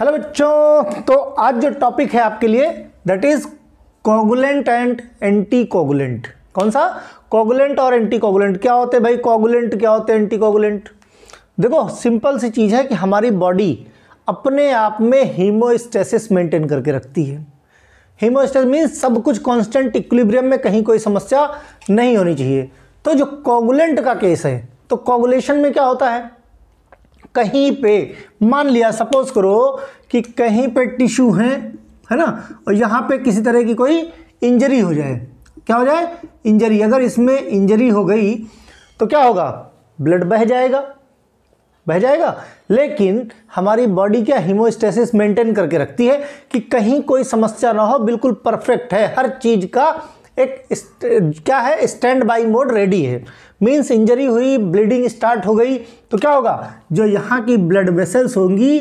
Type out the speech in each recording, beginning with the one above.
hello बच्चों तो आज जो टॉपिक है आपके लिए that is coagulant and anticoagulant कौन सा कोगुलेंट और एंटी कोगुलेंट क्या होते हैं भाई कोगुलेंट क्या होते हैं एंटी कोगुलेंट देखो सिंपल सी चीज़ है कि हमारी बॉडी अपने आप में हीमोस्टेसिस मेंटेन करके रखती है हीमोस्टेसिस मीन्स सब कुछ कॉन्स्टेंट इक्विलिब्रियम में कहीं कोई समस्या नहीं होनी चाहिए तो जो कोगुलेंट का केस है तो कोगुलेशन में क्या होता है कहीं पे मान लिया सपोज करो कि कहीं पे टिश्यू है है ना और यहाँ पे किसी तरह की कोई इंजरी हो जाए क्या हो जाए इंजरी अगर इसमें इंजरी हो गई तो क्या होगा ब्लड बह जाएगा बह जाएगा लेकिन हमारी बॉडी क्या हीमोस्टेसिस मेंटेन करके रखती है कि कहीं कोई समस्या ना हो बिल्कुल परफेक्ट है हर चीज़ का एक क्या है स्टैंड बाई मोड रेडी है मीन्स इंजरी हुई ब्लीडिंग स्टार्ट हो गई तो क्या होगा जो यहाँ की ब्लड वेसल्स होंगी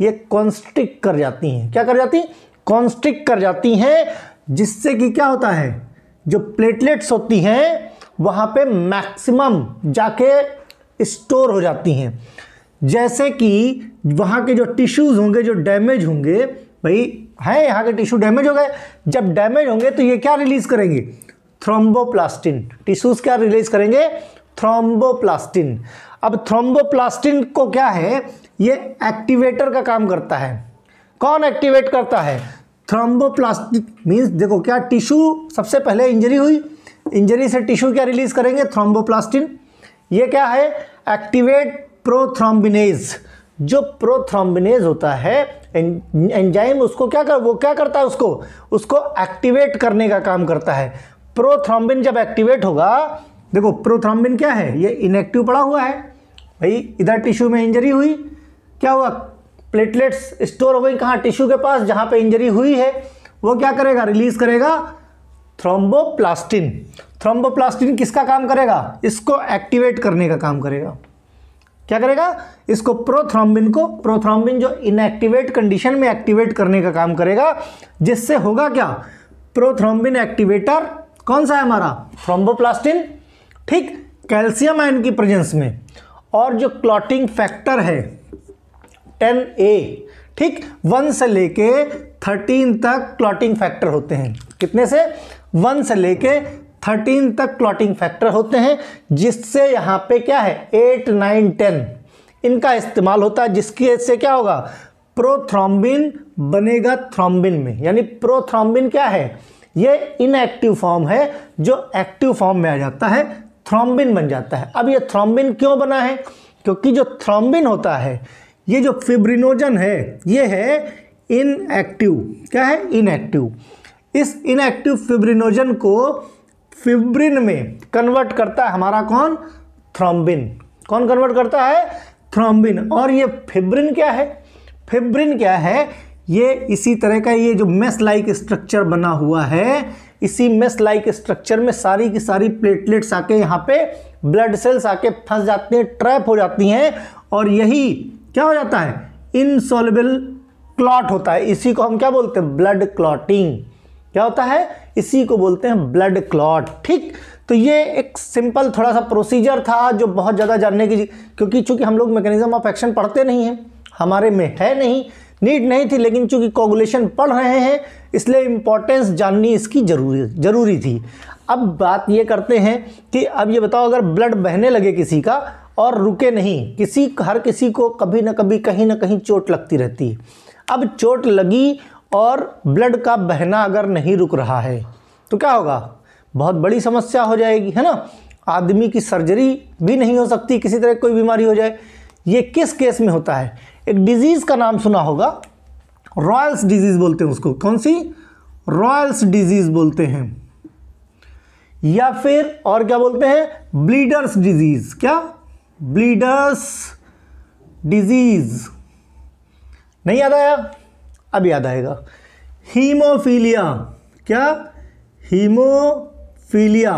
ये कॉन्स्ट्रिक कर जाती हैं क्या कर जाती कॉन्स्ट्रिक कर जाती हैं जिससे कि क्या होता है जो प्लेटलेट्स होती हैं वहाँ पे मैक्सिमम जाके स्टोर हो जाती हैं जैसे कि वहाँ के जो टिश्यूज़ होंगे जो डैमेज होंगे भाई हैं यहाँ के टिश्यू डैमेज हो गए जब डैमेज होंगे तो ये क्या रिलीज़ करेंगे थ्रोम्बोप्लास्टिन टिश्यूज क्या रिलीज करेंगे थ्रोम्बोप्लास्टिन अब थ्रोम्बोप्लास्टिन को क्या है ये एक्टिवेटर का काम करता है कौन एक्टिवेट करता है थ्रोम्बोप्लास्टिक मीन्स देखो क्या टिश्यू सबसे पहले इंजरी हुई इंजरी से टिश्यू क्या रिलीज करेंगे थ्रोम्बोप्लास्टिन ये क्या है एक्टिवेट प्रोथ्रोम्बिनेज जो प्रोथ्रोम्बिनेज होता है एंजाइम उसको क्या कर वो क्या करता है उसको उसको एक्टिवेट करने का काम करता है प्रोथ्रॉम्बिन जब एक्टिवेट होगा देखो प्रोथ्रॉम्बिन क्या है ये इनएक्टिव पड़ा हुआ है भाई इधर टिश्यू में इंजरी हुई क्या हुआ प्लेटलेट्स स्टोर हो गई कहाँ टिश्यू के पास जहाँ पे इंजरी हुई है वो क्या करेगा रिलीज करेगा थ्रोम्बोप्लास्टिन थ्रोम्बोप्लास्टिन किसका काम करेगा इसको एक्टिवेट करने का काम करेगा क्या करेगा इसको प्रोथ्रॉम्बिन को प्रोथ्रॉम्बिन जो इनएक्टिवेट कंडीशन में एक्टिवेट करने का काम करेगा जिससे होगा क्या प्रोथ्रॉम्बिन एक्टिवेटर कौन सा है हमारा थ्रोम्बोप्लास्टिन ठीक कैल्शियम आयन की प्रेजेंस में और जो क्लॉटिंग फैक्टर है टेन ए ठीक वन से लेके थर्टीन तक क्लॉटिंग फैक्टर होते हैं कितने से वन से लेके थर्टीन तक क्लॉटिंग फैक्टर होते हैं जिससे यहाँ पे क्या है एट नाइन टेन इनका इस्तेमाल होता है जिसकी वजह से क्या होगा प्रोथ्रोम्बिन बनेगा थ्रोम्बिन में यानी प्रोथ्रोम्बिन क्या है ये इनएक्टिव फॉर्म है जो एक्टिव फॉर्म में आ जाता है थ्रोम्बिन बन जाता है अब ये थ्रोम्बिन क्यों बना है क्योंकि जो थ्रोम्बिन होता है ये जो फिब्रिनोजन है ये है इनएक्टिव क्या है इनएक्टिव इस इनएक्टिव फिब्रिनोजन को फिब्रिन में कन्वर्ट करता है हमारा कौन थ्रोम्बिन कौन कन्वर्ट करता है थ्रोम्बिन और ये फिब्रिन क्या है फिब्रिन क्या है ये इसी तरह का ये जो मेस लाइक स्ट्रक्चर बना हुआ है इसी मेस लाइक स्ट्रक्चर में सारी की सारी प्लेटलेट्स आके यहाँ पे ब्लड सेल्स आके फंस जाते हैं ट्रैप हो जाती हैं और यही क्या हो जाता है इनसॉलेबल क्लॉट होता है इसी को हम क्या बोलते हैं ब्लड क्लॉटिंग क्या होता है इसी को बोलते हैं ब्लड क्लॉट ठीक तो ये एक सिंपल थोड़ा सा प्रोसीजर था जो बहुत ज़्यादा जानने की क्योंकि चूंकि हम लोग मैकेनिज्म ऑफ एक्शन पढ़ते नहीं हैं हमारे में है नहीं नीट नहीं थी लेकिन चूंकि कॉगुलेशन पढ़ रहे हैं इसलिए इम्पोर्टेंस जाननी इसकी जरूरी जरूरी थी अब बात ये करते हैं कि अब ये बताओ अगर ब्लड बहने लगे किसी का और रुके नहीं किसी हर किसी को कभी ना कभी कहीं ना कहीं चोट लगती रहती अब चोट लगी और ब्लड का बहना अगर नहीं रुक रहा है तो क्या होगा बहुत बड़ी समस्या हो जाएगी है ना आदमी की सर्जरी भी नहीं हो सकती किसी तरह कोई बीमारी हो जाए ये किस केस में होता है एक डिजीज़ का नाम सुना होगा रॉयल्स डिजीज़ बोलते हैं उसको कौन सी रॉयल्स डिजीज़ बोलते हैं या फिर और क्या बोलते हैं ब्लीडर्स डिजीज़ क्या ब्लीडर्स डिजीज़ नहीं याद आया अब याद आएगा हीमोफीलिया क्या haemophilia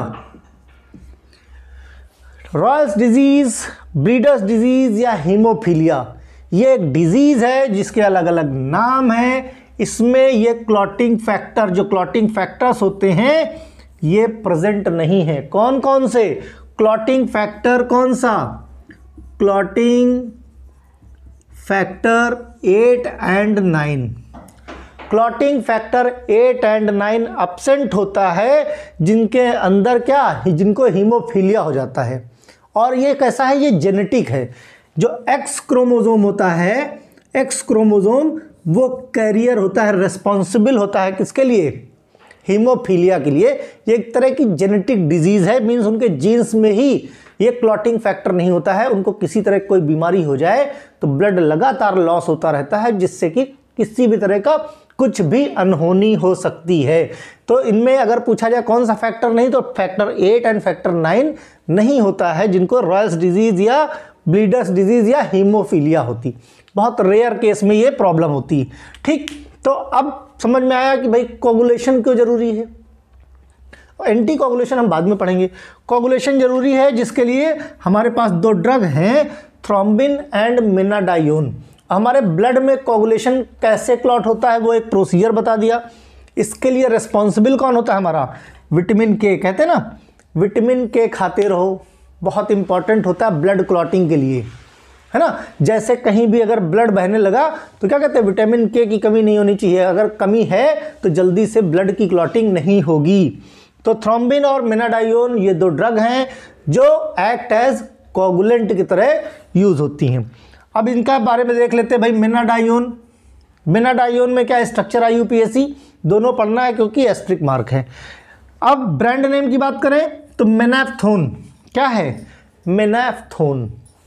royals disease breeders disease या हीमोफीलिया ये एक डिजीज़ है जिसके अलग अलग नाम हैं इसमें ये क्लॉटिंग फैक्टर जो क्लॉटिंग फैक्टर्स होते हैं ये प्रेजेंट नहीं है कौन कौन से क्लॉटिंग फैक्टर कौन सा clotting factor eight and nine clotting factor eight and nine absent होता है जिनके अंदर क्या जिनको हीमोफीलिया हो जाता है और ये कैसा है ये जेनेटिक है जो एक्स क्रोमोजोम होता है एक्स क्रोमोजोम वो कैरियर होता है रेस्पॉन्सिबल होता है किसके लिए हीमोफीलिया के लिए ये एक तरह की जेनेटिक डिजीज़ है मीन्स उनके जीन्स में ही ये क्लॉटिंग फैक्टर नहीं होता है उनको किसी तरह कोई बीमारी हो जाए तो ब्लड लगातार लॉस होता रहता है जिससे कि किसी भी तरह का कुछ भी अनहोनी हो सकती है तो इनमें अगर पूछा जाए कौन सा फैक्टर नहीं तो factor eight and factor nine नहीं होता है जिनको रॉयल्स डिजीज़ या ब्लीडर्स डिजीज़ या हीमोफीलिया होती बहुत रेयर केस में ये प्रॉब्लम होती है ठीक तो अब समझ में आया कि भाई कोगुलेशन क्यों ज़रूरी है एंटी कोगुलेशन हम बाद में पढ़ेंगे कोगुलेशन ज़रूरी है जिसके लिए हमारे पास दो ड्रग हैं थ्रोम्बिन एंड मिनाडायोन हमारे ब्लड में कोगुलेशन कैसे क्लॉट होता है वो एक प्रोसीजर बता दिया इसके लिए रिस्पॉन्सिबल कौन होता है हमारा विटामिन के कहते हैं ना विटामिन के खाते रहो बहुत इंपॉर्टेंट होता है ब्लड क्लॉटिंग के लिए है ना जैसे कहीं भी अगर ब्लड बहने लगा तो क्या कहते हैं विटामिन के की कमी नहीं होनी चाहिए अगर कमी है तो जल्दी से ब्लड की क्लॉटिंग नहीं होगी तो थ्रोम्बिन और मेनाडायोन ये दो ड्रग हैं जो एक्ट एज कोगुलेंट की तरह यूज़ होती हैं अब इनका बारे में देख लेते हैं भाई मेनाडायोन मेनाडायोन में क्या स्ट्रक्चर आई यू दोनों पढ़ना है क्योंकि एस्ट्रिक मार्क है अब ब्रांड नेम की बात करें तो मेनाथोन क्या है मिनाफ्थोन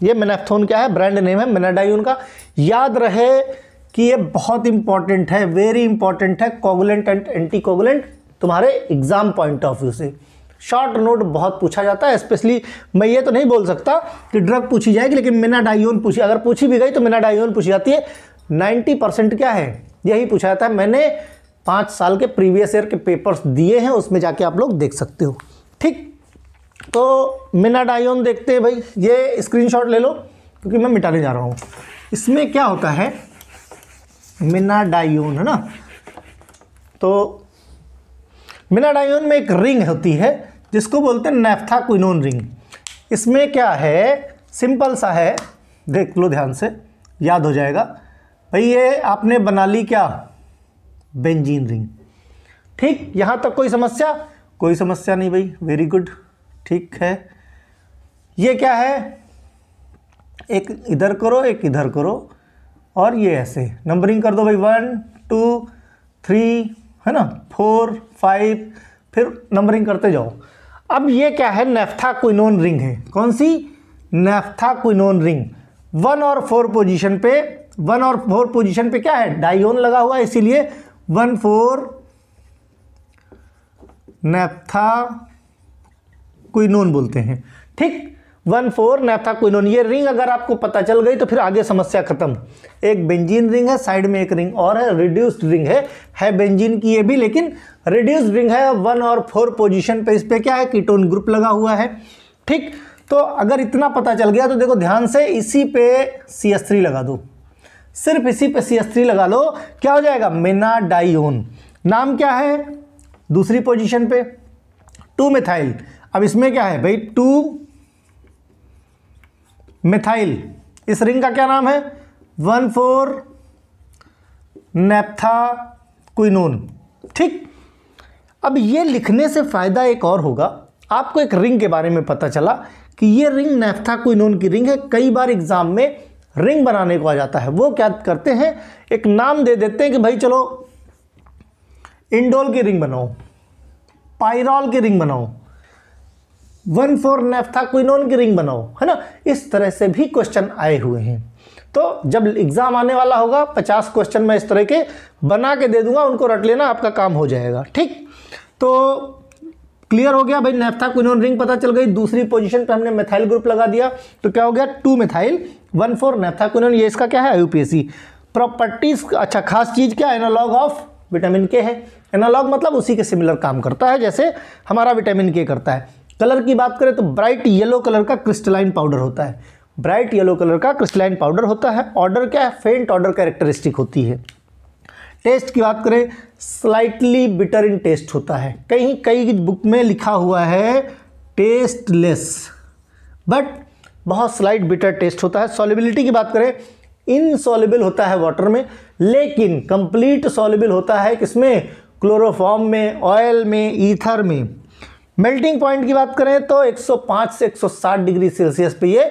ये मेनाफ्थोन क्या है ब्रांड नेम है मिनाडायून का याद रहे कि ये बहुत इंपॉर्टेंट है वेरी इंपॉर्टेंट है कोगुलेंट एंड एंटी कोगुलेंट तुम्हारे एग्जाम पॉइंट ऑफ व्यू से शॉर्ट नोट बहुत पूछा जाता है स्पेशली मैं ये तो नहीं बोल सकता कि ड्रग पूछी जाएगी लेकिन मिनाडाइन पूछी अगर पूछी भी गई तो मिनाडाइन पूछी जाती है नाइन्टी परसेंट क्या है यही पूछा जाता है मैंने पाँच साल के प्रीवियस ईयर के पेपर्स दिए हैं उसमें जाके आप लोग देख सकते हो ठीक तो मिनाडायोन देखते हैं भाई ये स्क्रीनशॉट ले लो क्योंकि मैं मिटाने जा रहा हूँ इसमें क्या होता है मिनाडायोन है ना तो मिनाडायोन में एक रिंग होती है जिसको बोलते हैं नेफ्था क्विनोन रिंग इसमें क्या है सिंपल सा है देख लो ध्यान से याद हो जाएगा भाई ये आपने बना ली क्या बेंजीन रिंग ठीक यहाँ तक कोई समस्या कोई समस्या नहीं भाई वेरी गुड ठीक है ये क्या है एक इधर करो एक इधर करो और ये ऐसे नंबरिंग कर दो भाई वन टू थ्री है ना फोर फाइव फिर नंबरिंग करते जाओ अब ये क्या है नेफ्था क्विनोन रिंग है कौन सी नेफ्था क्विनोन रिंग वन और फोर पोजीशन पे वन और फोर पोजीशन पे क्या है डाइओन लगा हुआ है इसीलिए वन फोर नेफ्था क्विनोन बोलते हैं ठीक वन फोर क्विनोन ये रिंग अगर आपको पता चल गई तो फिर आगे समस्या खत्म एक बेंजीन रिंग है साइड में एक रिंग और है रिड्यूस्ड रिंग है है बेंजीन की ये भी लेकिन रिड्यूस्ड रिंग है वन और फोर पोजीशन पे इस पर क्या है कीटोन ग्रुप लगा हुआ है ठीक तो अगर इतना पता चल गया तो देखो ध्यान से इसी पे सी एस थ्री लगा दो सिर्फ इसी पे सी एस थ्री लगा लो क्या हो जाएगा मेनाडाइओन नाम क्या है दूसरी पोजीशन पे टू मिथाइल अब इसमें क्या है भाई टू मिथाइल इस रिंग का क्या नाम है वन फोर नेपथा क्विनोन ठीक अब ये लिखने से फ़ायदा एक और होगा आपको एक रिंग के बारे में पता चला कि ये रिंग नेपथा क्विनोन की रिंग है कई बार एग्ज़ाम में रिंग बनाने को आ जाता है वो क्या करते हैं एक नाम दे देते हैं कि भाई चलो इंडोल की रिंग बनाओ पायरॉल की रिंग बनाओ वन फोर नेफ्था क्विनोन की रिंग बनाओ है ना इस तरह से भी क्वेश्चन आए हुए हैं तो जब एग्ज़ाम आने वाला होगा पचास क्वेश्चन मैं इस तरह के बना के दे दूंगा उनको रट लेना आपका काम हो जाएगा ठीक तो क्लियर हो गया भाई नेफ्था क्विनोन रिंग पता चल गई दूसरी पोजिशन पर हमने मेथाइल ग्रुप लगा दिया तो क्या हो गया two methyl one four naphtha quinone ये इसका क्या है सी प्रॉपर्टीज अच्छा खास चीज़ क्या एनालॉग ऑफ विटामिन के है एनालॉग मतलब उसी के सिमिलर काम करता है जैसे हमारा विटामिन के करता है कलर की बात करें तो ब्राइट येलो कलर का क्रिस्टलाइन पाउडर होता है ब्राइट येलो कलर का क्रिस्टलाइन पाउडर होता है ऑर्डर क्या है फेंट ऑर्डर कैरेक्टरिस्टिक होती है टेस्ट की बात करें स्लाइटली बिटर इन टेस्ट होता है कहीं कई बुक में लिखा हुआ है टेस्टलेस बट बहुत स्लाइट बिटर टेस्ट होता है सॉलिबिलिटी की बात करें इनसॉलिबल होता है वाटर में लेकिन कंप्लीट सॉलिबल होता है किसमें क्लोरोफॉर्म में ऑयल में ईथर में मेल्टिंग पॉइंट की बात करें तो 105 से 160 डिग्री सेल्सियस पे ये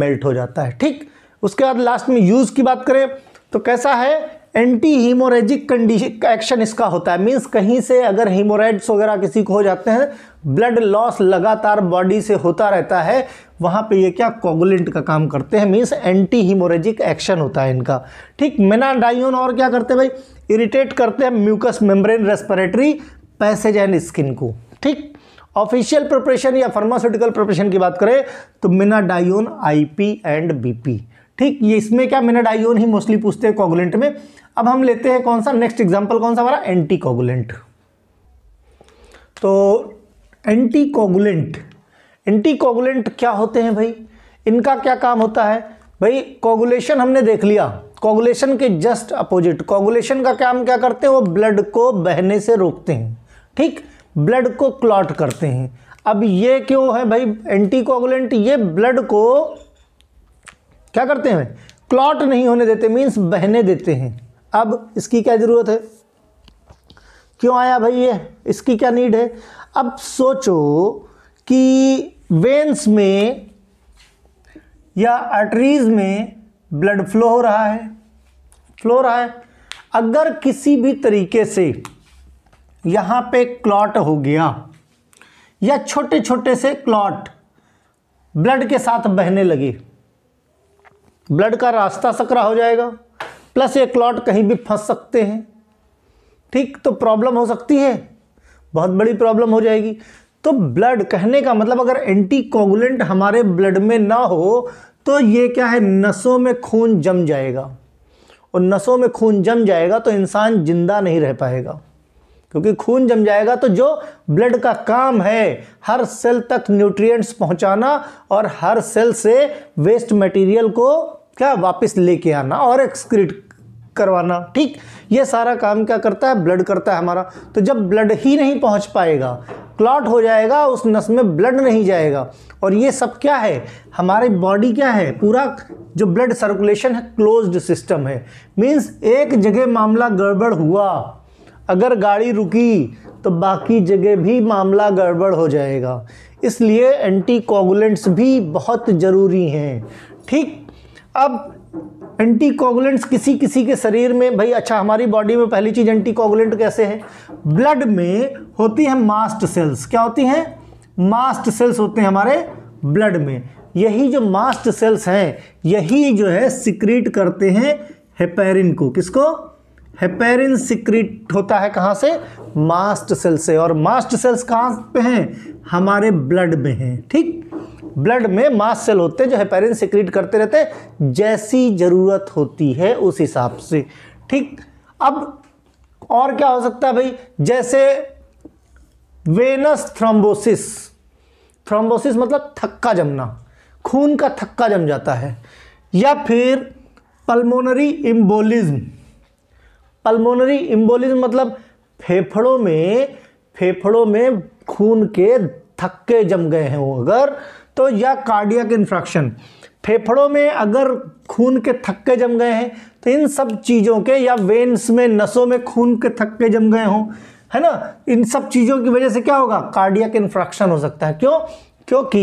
मेल्ट हो जाता है ठीक उसके बाद लास्ट में यूज़ की बात करें तो कैसा है एंटी हीमोरेजिक कंडीशन एक्शन इसका होता है मीन्स कहीं से अगर हीमोरेड्स वगैरह किसी को हो जाते हैं ब्लड लॉस लगातार बॉडी से होता रहता है वहाँ पे ये क्या कोगुलेंट का काम करते हैं मीन्स एंटी हीमोरेजिक एक्शन होता है इनका ठीक मेनाडाइन और क्या करते हैं भाई इरिटेट करते हैं mucous membrane respiratory passage and skin को ठीक ऑफिशियल प्रिपरेशन या फार्मास्यूटिकल प्रिपरेशन की बात करें तो मिनाडायोन आईपी एंड बीपी ठीक ये इसमें क्या मिनाडायोन ही मोस्टली पूछते हैं कोगुलेंट में अब हम लेते हैं कौन सा नेक्स्ट एग्जाम्पल कौन सा हमारा एंटी कोगुलेंट तो एंटी कोगुलेंट एंटी कोगुलेंट क्या होते हैं भाई इनका क्या काम होता है भाई कोगुलेशन हमने देख लिया कोगुलेशन के जस्ट अपोजिट कोगुलेशन का काम क्या करते हैं वो ब्लड को बहने से रोकते हैं ठीक ब्लड को क्लॉट करते हैं अब ये क्यों है भाई एंटीकोगुलेंट ये ब्लड को क्या करते हैं क्लॉट नहीं होने देते मीन्स बहने देते हैं अब इसकी क्या ज़रूरत है क्यों आया भाई ये इसकी क्या नीड है अब सोचो कि वेंस में या आर्टरीज में ब्लड फ्लो हो रहा है फ्लो हो रहा है अगर किसी भी तरीके से यहाँ पे क्लॉट हो गया या छोटे छोटे से क्लॉट ब्लड के साथ बहने लगे ब्लड का रास्ता सकरा हो जाएगा प्लस ये क्लॉट कहीं भी फंस सकते हैं ठीक तो प्रॉब्लम हो सकती है बहुत बड़ी प्रॉब्लम हो जाएगी तो ब्लड कहने का मतलब अगर एंटी कोगुलेंट हमारे ब्लड में ना हो तो ये क्या है नसों में खून जम जाएगा और नसों में खून जम जाएगा तो इंसान जिंदा नहीं रह पाएगा क्योंकि खून जम जाएगा तो जो ब्लड का काम है हर सेल तक न्यूट्रिएंट्स पहुंचाना और हर सेल से वेस्ट मटेरियल को क्या वापस लेके आना और एक्सक्रीट करवाना ठीक ये सारा काम क्या करता है ब्लड करता है हमारा तो जब ब्लड ही नहीं पहुंच पाएगा क्लॉट हो जाएगा उस नस में ब्लड नहीं जाएगा और ये सब क्या है हमारी बॉडी क्या है पूरा जो ब्लड सर्कुलेशन है क्लोज्ड सिस्टम है मींस एक जगह मामला गड़बड़ हुआ अगर गाड़ी रुकी तो बाकी जगह भी मामला गड़बड़ हो जाएगा इसलिए एंटी कोगुलेंट्स भी बहुत ज़रूरी हैं ठीक अब एंटी कोगुलेंट्स किसी किसी के शरीर में भाई अच्छा हमारी बॉडी में पहली चीज़ एंटी कोगुलेंट कैसे है ब्लड में होती है मास्ट सेल्स क्या होती हैं मास्ट सेल्स होते हैं हमारे ब्लड में यही जो मास्ट सेल्स हैं यही जो है सिक्रीट करते हैं हेपेरिन को किसको हेपेरिन सिक्रिट होता है कहाँ से मास्ट सेल से और मास्ट सेल्स कहाँ पे हैं हमारे ब्लड में हैं ठीक ब्लड में मास्ट सेल होते हैं जो हेपेरिन सिक्रिट करते रहते हैं जैसी ज़रूरत होती है उस हिसाब से ठीक अब और क्या हो सकता है भाई जैसे वेनस थ्रोम्बोसिस थ्रोम्बोसिस मतलब थक्का जमना खून का थक्का जम जाता है या फिर पल्मोनरी इम्बोलिज्म पल्मोनरी इम्बोलिज्म मतलब फेफड़ों में फेफड़ों में खून के थक्के जम गए हैं वो अगर तो या कार्डियक इन्फ्रैक्शन फेफड़ों में अगर खून के थक्के जम गए हैं तो इन सब चीज़ों के या वेन्स में नसों में खून के थक्के जम गए हों है ना इन सब चीज़ों की वजह से क्या होगा कार्डियक इन्फ्रैक्शन हो सकता है क्यों क्योंकि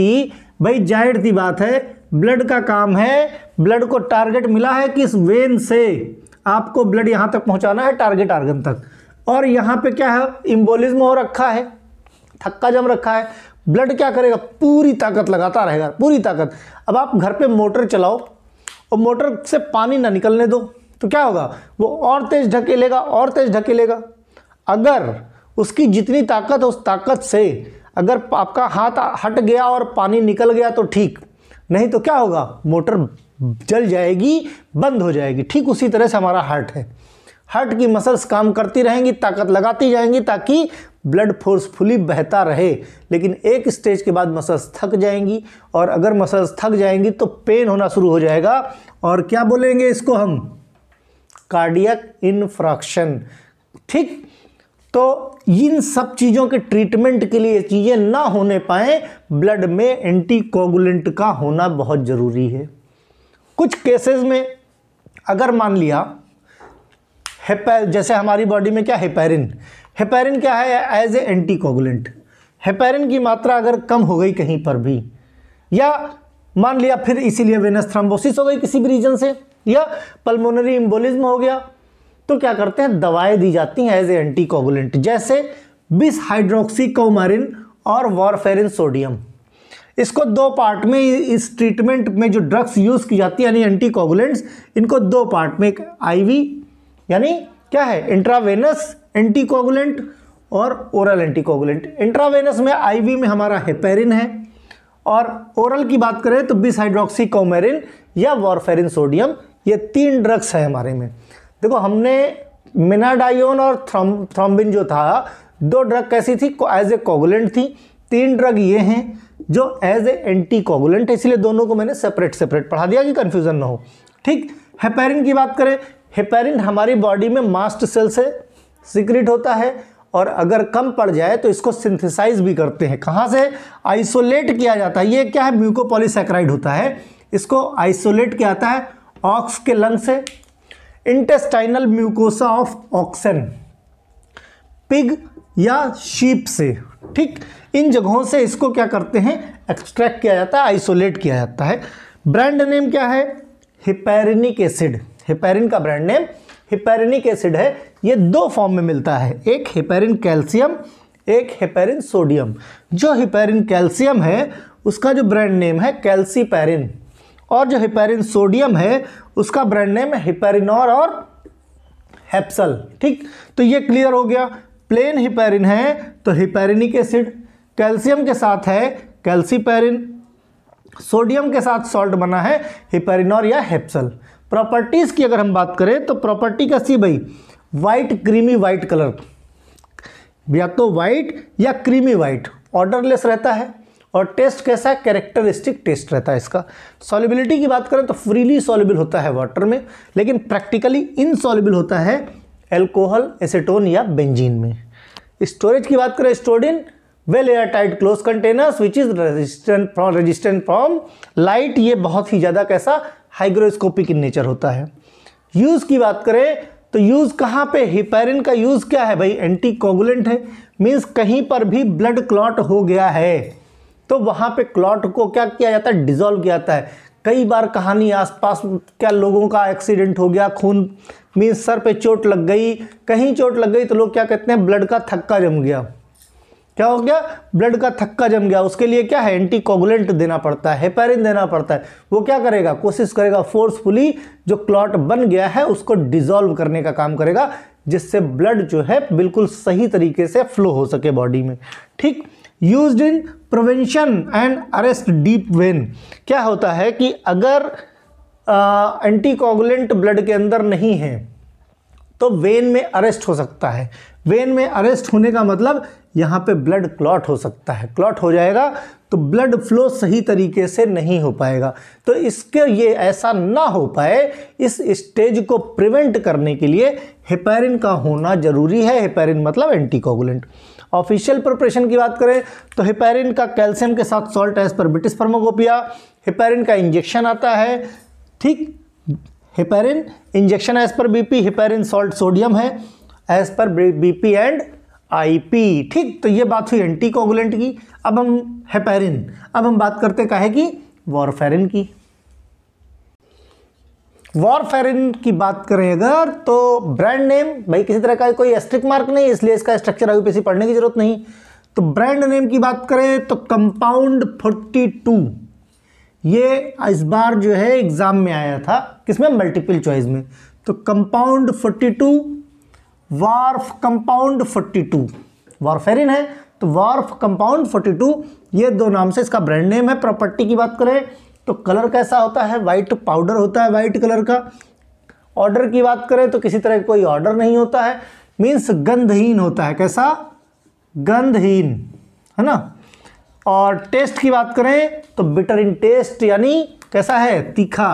भाई जाहिर सी बात है ब्लड का काम है ब्लड को टारगेट मिला है किस वेन से आपको ब्लड यहाँ तक पहुँचाना है टारगेट आर्गन तक और यहाँ पे क्या है इम्बोलिज्म हो रखा है थक्का जम रखा है ब्लड क्या करेगा पूरी ताकत लगाता रहेगा पूरी ताकत अब आप घर पे मोटर चलाओ और मोटर से पानी ना निकलने दो तो क्या होगा वो और तेज़ ढकेलेगा और तेज़ ढकेलेगा अगर उसकी जितनी ताकत उस ताकत से अगर आपका हाथ हट गया और पानी निकल गया तो ठीक नहीं तो क्या होगा मोटर जल जाएगी बंद हो जाएगी ठीक उसी तरह से हमारा हार्ट है हार्ट की मसल्स काम करती रहेंगी ताकत लगाती जाएंगी ताकि ब्लड फोर्सफुली बहता रहे लेकिन एक स्टेज के बाद मसल्स थक जाएंगी और अगर मसल्स थक जाएंगी तो पेन होना शुरू हो जाएगा और क्या बोलेंगे इसको हम कार्डियक इन्फ्रैक्शन ठीक तो इन सब चीज़ों के ट्रीटमेंट के लिए चीज़ें ना होने पाएँ ब्लड में एंटीकोगुलेंट का होना बहुत ज़रूरी है कुछ केसेस में अगर मान लिया हेपै जैसे हमारी बॉडी में क्या हेपैरिन हेपैरिन क्या है एज ए एंटीकोगुलेंट हेपेरिन की मात्रा अगर कम हो गई कहीं पर भी या मान लिया फिर इसीलिए वेनस थ्रम्बोसिस हो गई किसी भी रीजन से या पल्मोनरी इम्बोलिज्म हो गया तो क्या करते हैं दवाएं दी जाती हैं एज ए एंटीकोगुलेंट जैसे बिस हाइड्रोक्सी कोमारिन और वॉरफेरिन सोडियम इसको दो पार्ट में इस ट्रीटमेंट में जो ड्रग्स यूज़ की जाती है यानी एंटी कोगुलेंट्स इनको दो पार्ट में एक आईवी यानी क्या है इंट्रावेनस एंटी कोगुलेंट और ओरल एंटी कोगुलेंट इंट्रावेनस में आईवी में हमारा हेपेरिन है और ओरल की बात करें तो बिस हाइड्रोक्सी कोमेरिन या वॉरफेरिन सोडियम ये तीन ड्रग्स हैं हमारे में देखो हमने मिनाडायोन और थ्रम थ्रम्बिन जो था दो ड्रग कैसी थी एज ए कोगुलेंट थी तीन ड्रग ये हैं जो एज ए एंटी कोगुलेंट है इसलिए दोनों को मैंने सेपरेट सेपरेट पढ़ा दिया कि कन्फ्यूज़न ना हो ठीक हेपेरिन की बात करें हेपेरिन हमारी बॉडी में मास्ट सेल से सिक्रिट होता है और अगर कम पड़ जाए तो इसको सिंथेसाइज भी करते हैं कहाँ से आइसोलेट किया जाता है ये क्या है म्यूकोपोलीसेक्राइड होता है इसको आइसोलेट किया जाता है ऑक्स के लंग से intestinal mucosa of oxen pig या शीप से ठीक इन जगहों से इसको क्या करते हैं एक्सट्रैक्ट किया जाता है आइसोलेट किया जाता है ब्रांड नेम क्या है हिपेरिनिक एसिड हिपेरिन का ब्रांड नेम हिपेरिनिक एसिड है ये दो फॉर्म में मिलता है एक हिपेरिन कैल्शियम एक हिपेरिन सोडियम जो हिपेरिन कैल्शियम है उसका जो ब्रांड नेम है कैल्सीपेरिन और जो हिपेरिन सोडियम है उसका ब्रांड नेम है हिपेरिनोर और हेप्सल ठीक तो ये क्लियर हो गया प्लेन हिपेरिन है तो हिपेरिनिक एसिड कैल्शियम के साथ है कैल्सीपेरिन सोडियम के साथ सॉल्ट बना है हिपेरिन या हेप्सल प्रॉपर्टीज़ की अगर हम बात करें तो प्रॉपर्टी का सी भाई वाइट क्रीमी वाइट कलर या तो वाइट या क्रीमी वाइट ऑर्डरलेस रहता है और टेस्ट कैसा है कैरेक्टरिस्टिक टेस्ट रहता है इसका सॉलिबिलिटी की बात करें तो फ्रीली सॉलिबल होता है वाटर में लेकिन प्रैक्टिकली इनसॉलिबल होता है एल्कोहल एसेटोन या बेंजीन में स्टोरेज की बात करें store in well air tight close containers which is resistant from resistant from light ये बहुत ही ज़्यादा कैसा हाइग्रोस्कोपिक इन नेचर होता है यूज़ की बात करें तो यूज़ कहाँ पे हिपेरिन का यूज़ क्या है भाई एंटी कोगुलेंट है मीन्स कहीं पर भी ब्लड क्लॉट हो गया है तो वहाँ पे क्लॉट को क्या किया जाता है डिजोल्व किया जाता है कई बार कहानी आसपास क्या लोगों का एक्सीडेंट हो गया खून मीन्स सर पे चोट लग गई कहीं चोट लग गई तो लोग क्या कहते हैं ब्लड का थक्का जम गया क्या हो गया ब्लड का थक्का जम गया उसके लिए क्या है एंटीकोगुलेंट देना पड़ता है हेपेरिन देना पड़ता है वो क्या करेगा कोशिश करेगा फोर्सफुली जो क्लॉट बन गया है उसको डिजॉल्व करने का काम करेगा जिससे ब्लड जो है बिल्कुल सही तरीके से फ्लो हो सके बॉडी में ठीक use in prevention and arrest deep vein क्या होता है कि अगर एंटीकोगुलेंट ब्लड के अंदर नहीं है तो वेन में अरेस्ट हो सकता है वेन में अरेस्ट होने का मतलब यहाँ पे ब्लड क्लॉट हो सकता है क्लॉट हो जाएगा तो ब्लड फ्लो सही तरीके से नहीं हो पाएगा तो इसके ये ऐसा ना हो पाए इस स्टेज को प्रिवेंट करने के लिए हेपेरिन का होना ज़रूरी है हेपेरिन मतलब एंटीकोगुलेंट ऑफिशियल प्रिपरेशन की बात करें तो हिपेरिन का कैल्शियम के साथ सॉल्ट एज पर ब्रिटिश फर्मोगोपिया हिपेरिन का इंजेक्शन आता है ठीक हिपेरिन इंजेक्शन एज पर बीपी हिपेरिन सॉल्ट सोडियम है एज पर बीपी एंड आईपी ठीक तो ये बात हुई एंटी कोगुलेंट की अब हम हेपेरिन अब हम बात करते कहे की वॉरफेरिन की वॉरफेरिन की बात करें अगर तो ब्रांड नेम भाई किसी तरह का कोई एस्ट्रिक मार्क नहीं इसलिए इसका स्ट्रक्चर आईपीसी पढ़ने की जरूरत नहीं तो ब्रांड नेम की बात करें तो कंपाउंड 42 ये इस बार जो है एग्ज़ाम में आया था किसमें मल्टीपल चॉइस में तो कंपाउंड 42 वार्फ कंपाउंड 42 वारफेरिन है तो वार्फ कंपाउंड 42 ये दो नाम से इसका ब्रांड नेम है प्रॉपर्टी की बात करें तो कलर कैसा होता है वाइट पाउडर होता है वाइट कलर का ऑर्डर की बात करें तो किसी तरह कोई ऑर्डर नहीं होता है मीन्स गंधहीन होता है कैसा गंधहीन है ना और टेस्ट की बात करें तो बिटर इन टेस्ट यानी कैसा है तीखा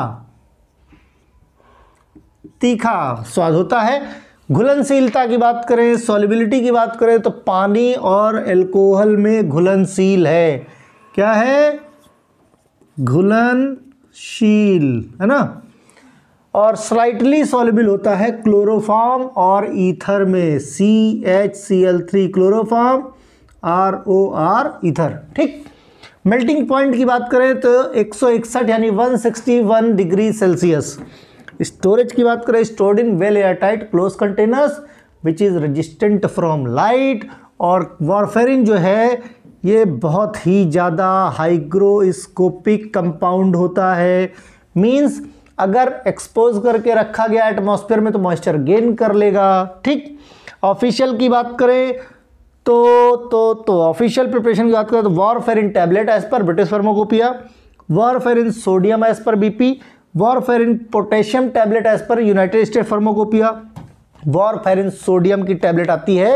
तीखा स्वाद होता है घुलनशीलता की बात करें सॉलिबिलिटी की बात करें तो पानी और एल्कोहल में घुलनशील है क्या है घुलनशील है ना और स्लाइटली सॉलिबल होता है क्लोरोफार्म और ईथर में C H C L three chloroform or oh or ether ठीक मेल्टिंग पॉइंट की बात करें तो एक यानी 161 डिग्री सेल्सियस स्टोरेज की बात करें stored in well air tight close containers which is resistant from light और वॉरफेरिन जो है ये बहुत ही ज़्यादा हाइग्रोस्कोपिक कंपाउंड होता है मीन्स अगर एक्सपोज करके रखा गया एटमॉस्फेयर में तो मॉइस्चर गेन कर लेगा ठीक ऑफिशियल की बात करें तो तो तो ऑफिशियल प्रिपरेशन की बात करें तो वॉरफेरिन टैबलेट एज पर British pharmacopoeia warfarin sodium as पर BP warfarin potassium tablet as per United State pharmacopoeia warfarin sodium की टैबलेट आती है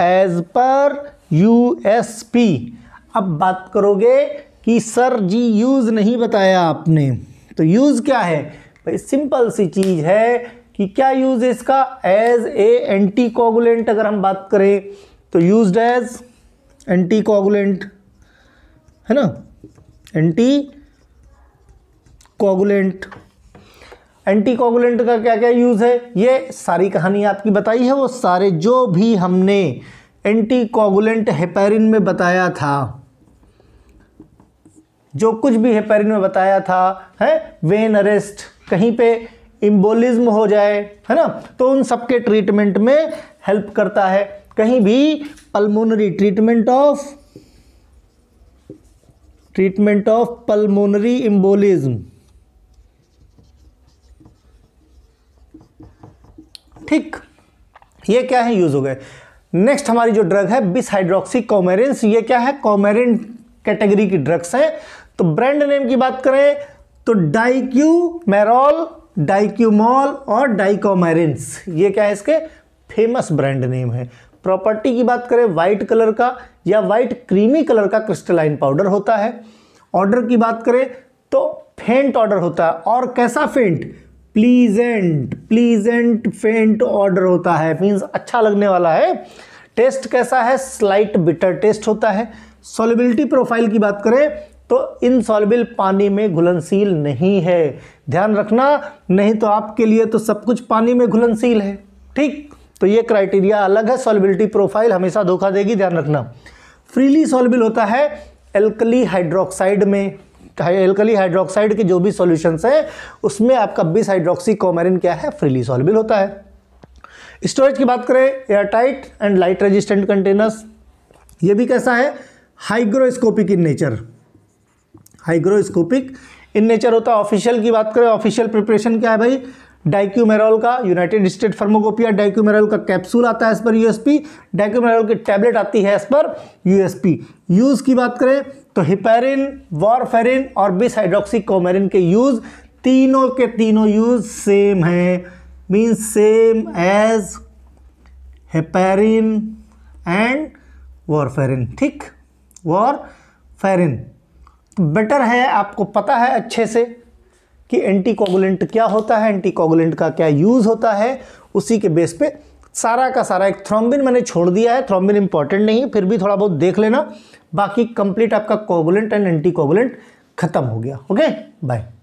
एज पर यूएसपी अब बात करोगे कि सर जी यूज़ नहीं बताया आपने तो यूज़ क्या है भाई सिंपल सी चीज़ है कि क्या यूज़ है इसका एज ए एंटी कोगुलेंट अगर हम बात करें तो यूज एज एंटी कोगुलेंट है ना एंटी कोगुलेंट एंटी कोगुलेंट का क्या क्या यूज़ है ये सारी कहानी आपकी बताई है वो सारे जो भी हमने एंटी कोगुलेंट हेपेरिन में बताया था जो कुछ भी हेपेरिन में बताया था है वेन अरेस्ट कहीं पे इम्बोलिज्म हो जाए है ना तो उन सबके ट्रीटमेंट में हेल्प करता है कहीं भी pulmonary treatment of treatment of pulmonary embolism ठीक ये क्या है यूज़ हो गए नेक्स्ट हमारी जो ड्रग है बिस हाइड्रोक्सी कॉमेरेंस ये क्या है कॉमेरिन कैटेगरी की ड्रग्स हैं तो ब्रांड नेम की बात करें तो डाइक्यू मैरोल डाइक्यूमॉल और डाइकोमेरेंस ये क्या है इसके फेमस ब्रांड नेम है प्रॉपर्टी की बात करें वाइट कलर का या वाइट क्रीमी कलर का क्रिस्टलाइन पाउडर होता है ऑर्डर की बात करें तो फेंट ऑर्डर होता है और कैसा फेंट प्लीजेंट प्लीजेंट फेंट ऑर्डर होता है मीन्स अच्छा लगने वाला है टेस्ट कैसा है स्लाइट बिटर टेस्ट होता है सॉलिबिलिटी प्रोफाइल की बात करें तो इनसॉलिबल पानी में घुलनशील नहीं है ध्यान रखना नहीं तो आपके लिए तो सब कुछ पानी में घुलनशील है ठीक तो ये क्राइटेरिया अलग है सॉलिबिलिटी प्रोफाइल हमेशा धोखा देगी ध्यान रखना फ्रीली सॉलिबल होता है एल्कली हाइड्रोक्साइड में एल्कली हाइड्रोक्साइड के जो भी सॉल्यूशंस हैं उसमें आपका बीस हाइड्रोक्सी कॉमेरिन क्या है फ्रीली सॉल्युबल होता है स्टोरेज की बात करें air tight and light resistant containers ये भी कैसा है hygroscopic in nature hygroscopic in nature होता है ऑफिशियल की बात करें ऑफिशियल प्रिपरेशन क्या है भाई डाइक्यूमेरॉल का यूनाइटेड स्टेट फर्मोकोपिया डाइक्यूमेरॉल का कैप्सूल आता है इस पर यूएसपी डाइक्यूमेरॉल की टैबलेट आती है इस पर यूएसपी यूज़ की बात करें तो हिपेरिन वॉरफेरिन और बिस हाइड्रोक्सीकोमेरिन के यूज़ तीनों के तीनों यूज़ सेम है means same as heparin and warfarin ठीक वॉरफेरिन बेटर तो है आपको पता है अच्छे से कि एंटीकोगुलेंट क्या होता है एंटीकोगुलेंट का क्या यूज़ होता है उसी के बेस पे सारा का सारा एक थ्रोम्बिन मैंने छोड़ दिया है थ्रोम्बिन इंपॉर्टेंट नहीं है फिर भी थोड़ा बहुत देख लेना बाकी कंप्लीट आपका कोगुलेंट एंड एंटीकोगुलेंट खत्म हो गया ओके बाय